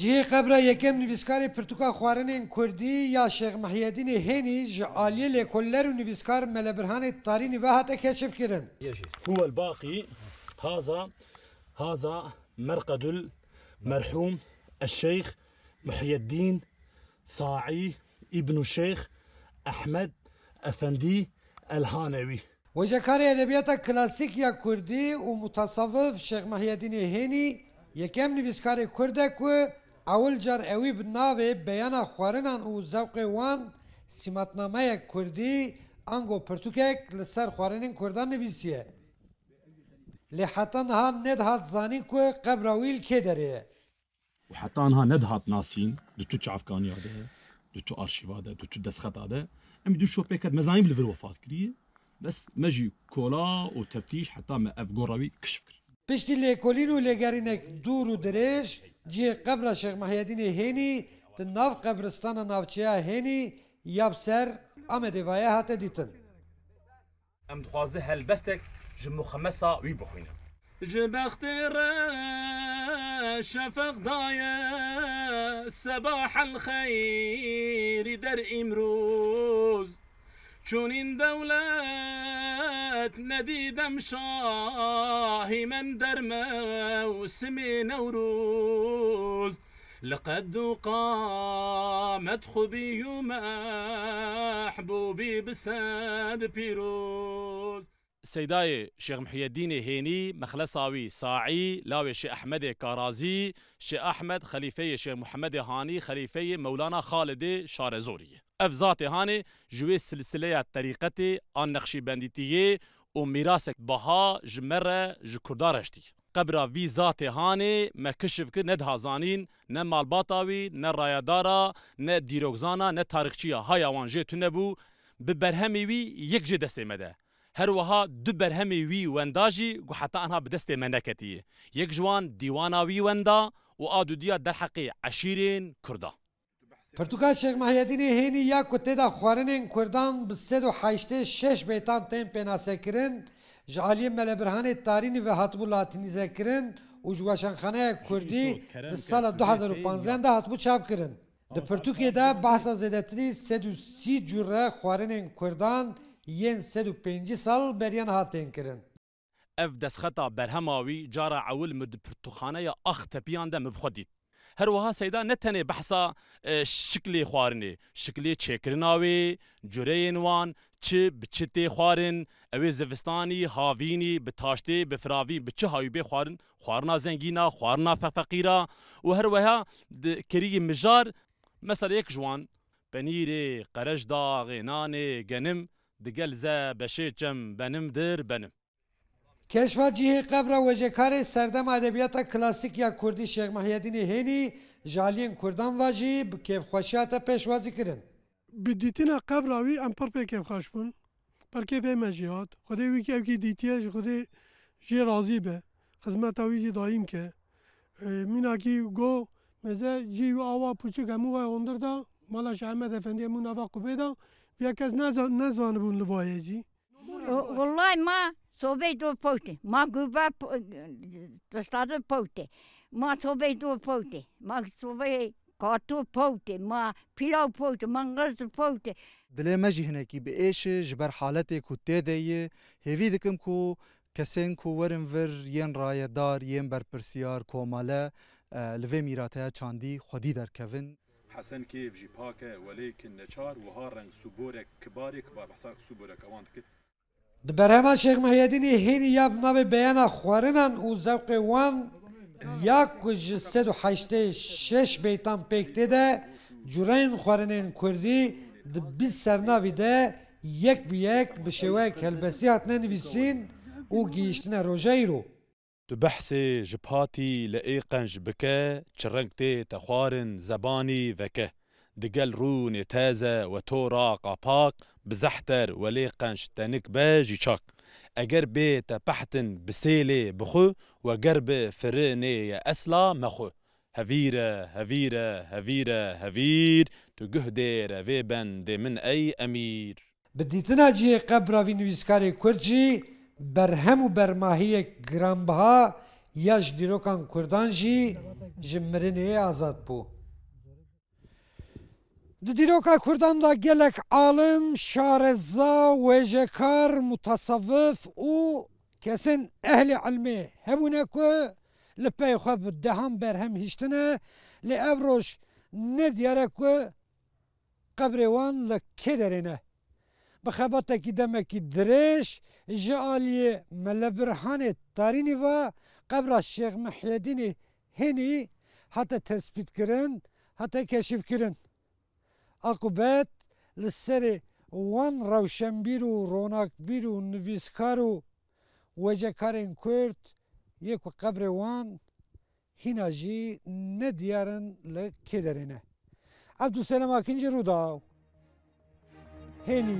جی قبره یکم نویسکار پرتوکا خوارن این کردی یا شیخ محیدین هینی ج عالی لکلر نویسکار ملبرهان تارین و هات کشف کردن هو الباقی هازا هازا مرقد المرحوم الشيخ محي الدين صاعي ابن الشيخ احمد افندي الهانوي Vecekari Edebiyata Klasik ya Kurdî û mutasavvif Şeyh Mehyedînê Hênî yekem nivîskarê Kurdek ku ewil car ewî bi navê beyana xwarinan û zewqê wan simatnameyek Kurdî ango pirtûkek li ser xwarinên Kurdan nivîsiye. Lê heta niha ned hat zanîn ku qebra wî kê derê ye. heta niha ned hat nasîn di tu çavkaniya de, di tu arşîva de, di tu destxeta de, em du şopêket mezanî bi vir wefat kiriye. بس مجي كولا وتفتيش حتى ما اف قراوي كشفكر بشتي لي كولينو اللي قارينك دور ودريش جي قبر الشيخ محي الدين هيني تناف قبرستان نافچيا هيني يابسر امد فايا هات ديتن ام دخوازي هل بستك جمو خمسة وي بخوينا جبختير شفق دايا صباح الخير در امروز این دولت ندیدم شاهی من در موسم نوروز لقد قامت قەد و قامەت خوبی و مەحبوبی بسەد محي سیدای شیخ مخلصاوي هینی لاوي ساعی لاوی شیخ احمد کارازی شیخ احمد خلیفه شیخ محمد هانی خلیفه مولانا خالد شارزوري ev zatê hanê ji wê silsileya teriqetê an nexşîbendîtiyê û mîrasek beha ji me re ji Kurda reştî. Qebra vî zatê hanê me kişiv kir nedhazanîn ne malbata wî ne rayadara ne dîrokzana ne tarixçiya haya wan jê tune bû bi berhemê wî yek jê destê me de. her wiha du berhemê wî wenda jî gu heta anha bi destê me neketiye. Yek ji wan dîwana wî wenda û a dudiya derheqê eşîrên Kurda. Pertuka Şeyh Mahyedinê hênî ya ku têda xwarinên Kurdan bi sed û heştê şeş bêtan tên pênasekirin, ji aliyê melebirhanê tarînî ve hatbû latînîzekirin û ji weşanxaneya Kurdî di sala 2015 de hatbû çapkirin. Di Pirtûkê de behsa zêdetirî sed û sî cure xwarinên Kurdan yên sed û pêncî sal beryan hatên kirin. Ev destxeta berhema wî cara ewil me di pirtûxaneya ax tepiyan de mibxwedît. هەروەها سەدا نەتەنێ بەحسا شکلی خواردنێ شکلی چێکردناوێ جورەیەن وان چ بچ تێ خوارن ئەوێ زەویستانی هاوینی بە تاشتێ بە فراوی بچ هاوی بێ خوارن خواردنا زەنگینا خواردنا فەفەقیرا و هەروەها کریی مژار مەسەر یەک جوان پەنیرێ قەرەشدا غێنانێ گەنم دگەل زە بەشێ چەم بەنم در بەنم Keşfa cihê qebra wecekarê serdem edebiyata klasik ya Kurdî Şêx Mehyedînê Hênî jaliyên Kurdan ve jî bi kêfxweşiya te pêşwazî kirin. Bi dîtina qebra wî em pir pê kêfxweş bûn. Pir kêfê me jî hat. Xwedê wî ki evkî dîtiye ji xwedê jê razî be. Xizmeta wî jî dayîm ke. Mînakî go meze jî wî ava pûçik hemû ve ondir da mala Şehmed Efendiye mû nava qubê da vê kes nezanibûn li vayê jî. Wallay ma sovei două pote. M-a gubat tăstară pote. M-a sovei două pote. M-a sovei قاتو پوته ما پیلاو پوته منغز پوته دلی مجی هنکی به ایش جبر حالت کو تیده هیوی دکم کو کسین کو ورن ور ین رایدار ین برپرسیار کوماله لوی میراته چاندی خودی در کوین حسن کیف جی پاکه ولیکن نچار و ها رنگ سوبورک کبارک با بحثا سوبورک اواند که Di berhema Şêx Mehedînê hênî ya bi navê beyana xwarinan û zewqê wan ya ku ji sed û heştê şeş beytan pêk tê de cureyên xwarinên Kurdî di bîst sernavî de yek bi yek bi şêweyek helbestî hatine nivîsîn û gihîştina e rojeyî ro. Tu behsê ji patî li êqen ji bike çi reng tê te xwarin zebanî veke. دقال روني تازا وتورا قباق بزحتر وليقانش قنش باجي شاق اگر بي بحتن بسيلي بخو وقرب فريني يا اسلا مخو هفيرة هفيرة هفيرة هفير تجهدير في دي من أي أمير بديتنا جي قبرا في نويسكاري كورجي برهم و برماهية گرانبها ياش ديروكان كردان جي جمريني آزاد بو Di dîroka Kurdan da gelek alim, şareza, wejekar, mutasavvif û kesin ehli ilmê hebûne ku li pey xwe bi berhem hiştine lê ev roj nediyare ku qebrê wan li kê derêne bi xebatekî demekî dirêj ji aliyê melebirhanê tarînî ve qebra Şêx Mihyedînê hênî hate tespîtkirin hate keşîfkirin akıbet li serê wan rewşenbîr û ronakbîr û nivîskar û wecekarên Kurd yek kabre qebrê wan hîna jî nediyarin li kêderê ne. Ebdûselem Akincî rûdaw hênî